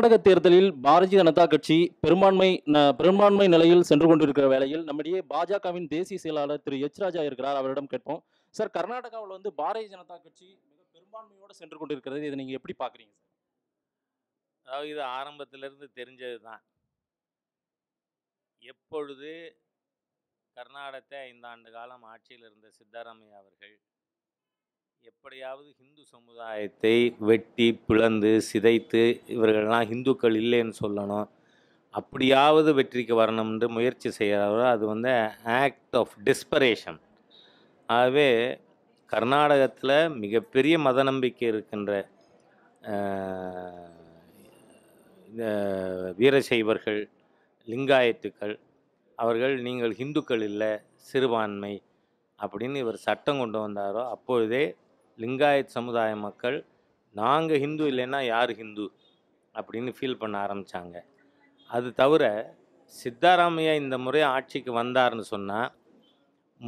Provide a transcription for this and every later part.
கர்நாடக தேர்தலில் பாரதிய ஜனதா கட்சி பெரும்பான்மை பெரும்பான்மை நிலையில் சென்று கொண்டிருக்கிற வேளையில் நம்முடைய பாஜகவின் தேசிய செயலாளர் திரு எச் ராஜா இருக்கிறார் அவரிடம் கேட்போம் சார் கர்நாடகாவில் வந்து பாரதிய ஜனதா கட்சி மிக பெரும்பான்மையோடு சென்று கொண்டிருக்கிறது இதை நீங்கள் எப்படி பார்க்குறீங்க சார் அதாவது இது ஆரம்பத்திலிருந்து தெரிஞ்சது தான் எப்பொழுது கர்நாடகத்தை ஐந்தாண்டு காலம் ஆட்சியில் இருந்த சித்தராமையா அவர்கள் எப்படியாவது ஹிந்து சமுதாயத்தை வெட்டி பிளந்து சிதைத்து இவர்கள்லாம் ஹிந்துக்கள் இல்லைன்னு சொல்லணும் அப்படியாவது வெற்றிக்கு வரணும் என்று முயற்சி செய்கிறவர் அது வந்து ஆக்ட் ஆஃப் டிஸ்பரேஷன் ஆகவே கர்நாடகத்தில் மிகப்பெரிய மத நம்பிக்கை இருக்கின்ற வீரசைவர்கள் லிங்காயத்துக்கள் அவர்கள் நீங்கள் ஹிந்துக்கள் இல்லை சிறுபான்மை அப்படின்னு இவர் சட்டம் கொண்டு வந்தாரோ அப்பொழுதே லிங்காயத் சமுதாய மக்கள் நாங்கள் ஹிந்து இல்லைன்னா யார் ஹிந்து அப்படின்னு ஃபீல் பண்ண ஆரம்பித்தாங்க அது தவிர சித்தாராமையா இந்த முறை ஆட்சிக்கு வந்தார்னு சொன்னால்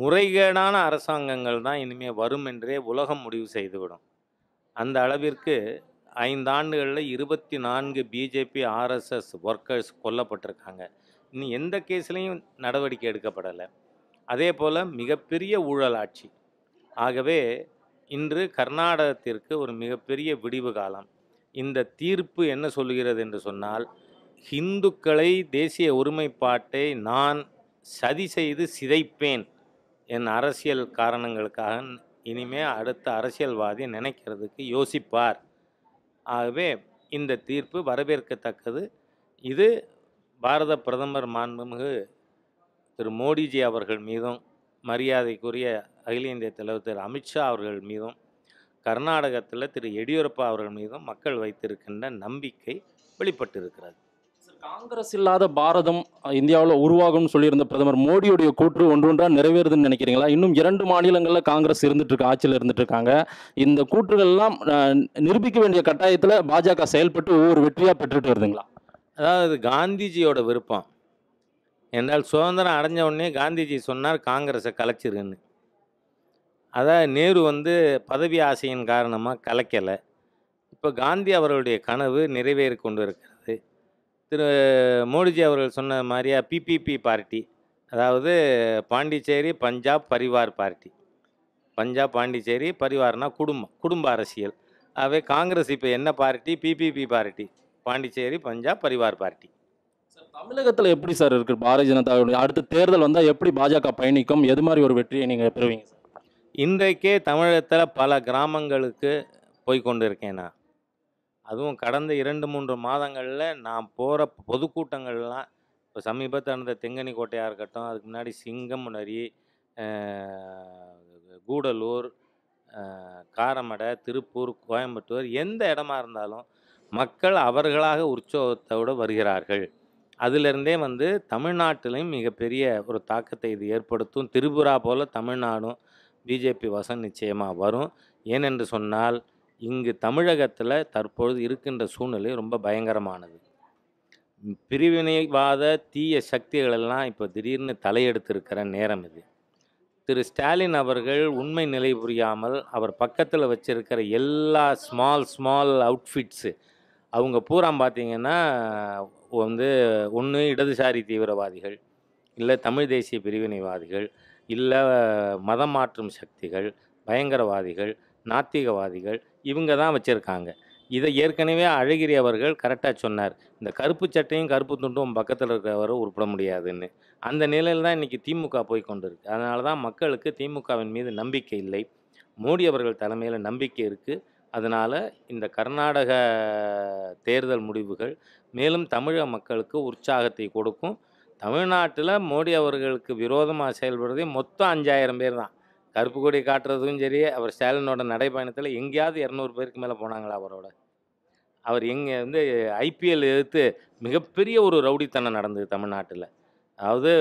முறைகேடான அரசாங்கங்கள் தான் இனிமேல் வரும் என்றே உலகம் முடிவு செய்துவிடும் அந்த அளவிற்கு ஐந்தாண்டுகளில் இருபத்தி நான்கு பிஜேபி ஆர்எஸ்எஸ் ஒர்க்கர்ஸ் கொல்லப்பட்டிருக்காங்க இன்னும் எந்த கேஸ்லேயும் நடவடிக்கை எடுக்கப்படலை அதே போல் மிகப்பெரிய ஊழல் ஆட்சி ஆகவே இன்று கர்நாடகத்திற்கு ஒரு மிகப்பெரிய விடிவு காலம் இந்த தீர்ப்பு என்ன சொல்கிறது என்று சொன்னால் ஹிந்துக்களை தேசிய ஒருமைப்பாட்டை நான் சதி செய்து சிதைப்பேன் என் அரசியல் காரணங்களுக்காக இனிமே அடுத்த அரசியல்வாதி நினைக்கிறதுக்கு யோசிப்பார் ஆகவே இந்த தீர்ப்பு வரவேற்கத்தக்கது இது பாரத பிரதமர் மாண்புமிகு திரு மோடிஜி அவர்கள் மீதும் மரியாதைக்குரிய அகில இந்திய தலைவர் திரு அமித்ஷா அவர்கள் மீதும் கர்நாடகத்தில் திரு எடியூரப்பா அவர்கள் மீதும் மக்கள் வைத்திருக்கின்ற நம்பிக்கை வெளிப்பட்டிருக்கிறது காங்கிரஸ் இல்லாத பாரதம் இந்தியாவில் உருவாகும்னு சொல்லியிருந்த பிரதமர் மோடியுடைய கூற்று ஒன்று ஒன்றாக நிறைவேறுதுன்னு நினைக்கிறீங்களா இன்னும் இரண்டு மாநிலங்களில் காங்கிரஸ் இருந்துட்டு இருக்கு ஆட்சியில் இருந்துட்டு இருக்காங்க இந்த கூற்றுகள்லாம் நிரூபிக்க வேண்டிய கட்டாயத்தில் பாஜக செயல்பட்டு ஒவ்வொரு வெற்றியாக பெற்றுட்டு வருதுங்களா அதாவது காந்திஜியோட விருப்பம் என்றால் சுதந்திரம் அடைஞ்ச உடனே காந்திஜி சொன்னார் காங்கிரஸை கலைச்சிருன்னு அதான் நேரு வந்து பதவி ஆசையின் காரணமாக கலைக்கலை இப்போ காந்தி அவர்களுடைய கனவு நிறைவேறி கொண்டு இருக்கிறது திரு மோடிஜி அவர்கள் சொன்ன மாதிரியா பிபிபி பார்ட்டி அதாவது பாண்டிச்சேரி பஞ்சாப் பரிவார் பார்ட்டி பஞ்சாப் பாண்டிச்சேரி பரிவார்னா குடும்பம் குடும்ப அரசியல் ஆகவே காங்கிரஸ் இப்போ என்ன party PPP party Pondicherry Punjab Parivar party தமிழகத்தில் எப்படி சார் இருக்குது பாரதிய ஜனதாவுடைய அடுத்த தேர்தல் வந்தால் எப்படி பாஜக பயணிக்கும் எது மாதிரி ஒரு வெற்றியை நீங்கள் பெறுவீங்க சார் இன்றைக்கே தமிழகத்தில் பல கிராமங்களுக்கு போய் கொண்டு இருக்கேன் நான் அதுவும் கடந்த இரண்டு மூன்று மாதங்களில் நான் போகிற பொதுக்கூட்டங்கள்லாம் இப்போ சமீபத்தில் அந்த தெங்கனி கோட்டையாக இருக்கட்டும் அதுக்கு முன்னாடி சிங்கமுனரி கூடலூர் காரமடை திருப்பூர் கோயம்புத்தூர் எந்த இடமா இருந்தாலும் மக்கள் அவர்களாக உற்சவத்தோடு வருகிறார்கள் அதிலிருந்தே வந்து தமிழ்நாட்டிலையும் மிகப்பெரிய ஒரு தாக்கத்தை இது ஏற்படுத்தும் திரிபுரா போல் தமிழ்நாடும் பிஜேபி வசம் நிச்சயமாக வரும் ஏனென்று சொன்னால் இங்கு தமிழகத்தில் தற்பொழுது இருக்கின்ற சூழ்நிலை ரொம்ப பயங்கரமானது பிரிவினைவாத தீய சக்திகளெல்லாம் இப்போ திடீர்னு தலையெடுத்திருக்கிற நேரம் இது திரு ஸ்டாலின் அவர்கள் உண்மை நிலை புரியாமல் அவர் பக்கத்தில் வச்சுருக்கிற எல்லா ஸ்மால் ஸ்மால் அவுட்ஃபிட்ஸு அவங்க பூரா பார்த்திங்கன்னா வந்து ஒன்று இடதுசாரி தீவிரவாதிகள் இல்லை தமிழ் தேசிய பிரிவினைவாதிகள் இல்லை மதம் மாற்றும் சக்திகள் பயங்கரவாதிகள் நாத்திகவாதிகள் இவங்க தான் வச்சுருக்காங்க இதை ஏற்கனவே அழகிரி அவர்கள் கரெக்டாக சொன்னார் இந்த கருப்பு சட்டையும் கருப்பு துண்டும் பக்கத்தில் இருக்கிறவரை உருப்பிட முடியாதுன்னு அந்த நிலையில் தான் இன்றைக்கி திமுக போய் கொண்டு இருக்கு அதனால தான் மக்களுக்கு திமுகவின் மீது நம்பிக்கை இல்லை மோடி அவர்கள் தலைமையில் நம்பிக்கை இருக்குது அதனால் இந்த கர்நாடக தேர்தல் முடிவுகள் மேலும் தமிழக மக்களுக்கு உற்சாகத்தை கொடுக்கும் தமிழ்நாட்டில் மோடி அவர்களுக்கு விரோதமாக செயல்படுறதே மொத்தம் அஞ்சாயிரம் பேர் தான் கருப்பு கொடி காட்டுறதும் சரி அவர் ஸ்டாலினோட நடைப்பயணத்தில் எங்கேயாவது இரநூறு பேருக்கு மேலே போனாங்களா அவரோட அவர் எங்கே வந்து ஐபிஎல் எடுத்து மிகப்பெரிய ஒரு ரவுடித்தனம் நடந்தது தமிழ்நாட்டில் அதாவது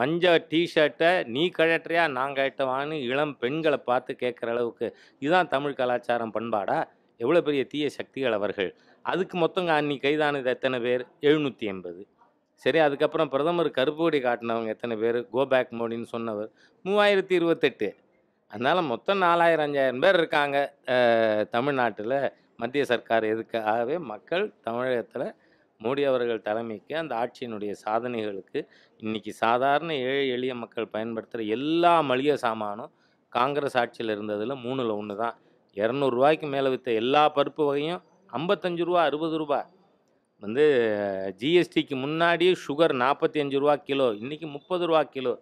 மஞ்ச டிஷர்ட்டை நீ கழட்டுறியா நான் கழட்டவான்னு இளம் பெண்களை பார்த்து கேட்குற அளவுக்கு இதுதான் தமிழ் கலாச்சாரம் பண்பாடா எவ்வளோ பெரிய தீய சக்திகள் அவர்கள் அதுக்கு மொத்தம் அன்னி கைதானது எத்தனை பேர் எழுநூற்றி எண்பது சரி அதுக்கப்புறம் பிரதமர் கருப்பு கொடி காட்டினவங்க எத்தனை பேர் கோ பேக் மோடின்னு சொன்னவர் மூவாயிரத்தி இருபத்தெட்டு அதனால் மொத்தம் நாலாயிரம் அஞ்சாயிரம் பேர் இருக்காங்க தமிழ்நாட்டில் மத்திய சர்க்கார் எதுக்காகவே மக்கள் தமிழகத்தில் மோடி அவர்கள் தலைமைக்கு அந்த ஆட்சியினுடைய சாதனைகளுக்கு இன்றைக்கி சாதாரண ஏழை எளிய மக்கள் பயன்படுத்துகிற எல்லா மளிகை சாமானும் காங்கிரஸ் ஆட்சியில் இருந்ததில் மூணில் ஒன்று தான் இரநூறுவாய்க்கு மேலே விற்ற எல்லா பருப்பு வகையும் ஐம்பத்தஞ்சு ரூபா அறுபது ரூபா வந்து ஜிஎஸ்டிக்கு முன்னாடி சுகர் நாற்பத்தி அஞ்சு ரூபா கிலோ இன்றைக்கி முப்பது ரூபா கிலோ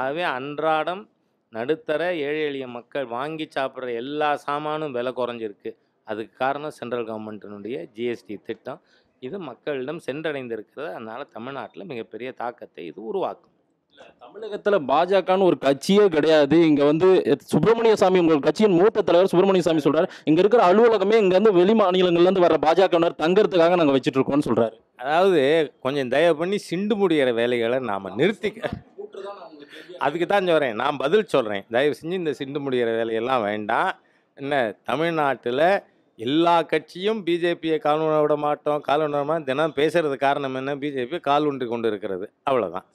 ஆகவே அன்றாடம் நடுத்தர ஏழை எளிய மக்கள் வாங்கி சாப்பிட்ற எல்லா சாமானும் விலை குறைஞ்சிருக்கு அதுக்கு காரணம் சென்ட்ரல் கவர்மெண்ட்டினுடைய ஜிஎஸ்டி திட்டம் இது மக்களிடம் சென்றடைந்திருக்கிறது அதனால் தமிழ்நாட்டில் மிகப்பெரிய தாக்கத்தை இது உருவாக்கும் தமிழகத்தில் பாஜகன்னு ஒரு கட்சியே கிடையாது இங்கே வந்து சுப்பிரமணிய சாமி உங்கள் கட்சியின் மூத்த தலைவர் சுப்பிரமணிய சாமி சொல்கிறார் இங்கே இருக்கிற அலுவலகமே இங்கேருந்து வெளி இருந்து வர பாஜகவினர் தங்கறதுக்காக நாங்கள் வச்சுட்டு இருக்கோம்னு சொல்கிறாரு அதாவது கொஞ்சம் தயவு பண்ணி சிண்டு முடிகிற வேலைகளை நாம் நிறுத்திக்க அதுக்கு தான் சொல்கிறேன் நான் பதில் சொல்கிறேன் தயவு செஞ்சு இந்த சிண்டு முடிகிற வேலையெல்லாம் வேண்டாம் என்ன தமிழ்நாட்டில் எல்லா கட்சியும் பிஜேபியை காலூன விட மாட்டோம் காலூன தினம் பேசுறது காரணம் என்ன பிஜேபி கால் ஊன்றி கொண்டு இருக்கிறது அவ்வளோதான்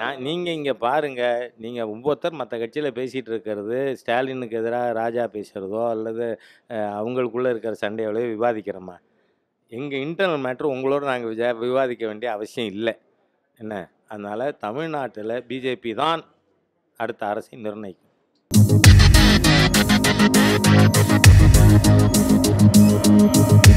நான் நீங்கள் இங்கே பாருங்கள் நீங்கள் ஒவ்வொருத்தர் மற்ற கட்சியில் பேசிகிட்டு இருக்கிறது ஸ்டாலினுக்கு எதிராக ராஜா பேசுகிறதோ அல்லது அவங்களுக்குள்ளே இருக்கிற சண்டையோடய விவாதிக்கிறோமா எங்கள் இன்டர்னல் மேட்ரு உங்களோட நாங்கள் விஜா விவாதிக்க வேண்டிய அவசியம் இல்லை என்ன அதனால் தமிழ்நாட்டில் பிஜேபி தான் அடுத்த அரசை நிர்ணயிக்கும் Thank you.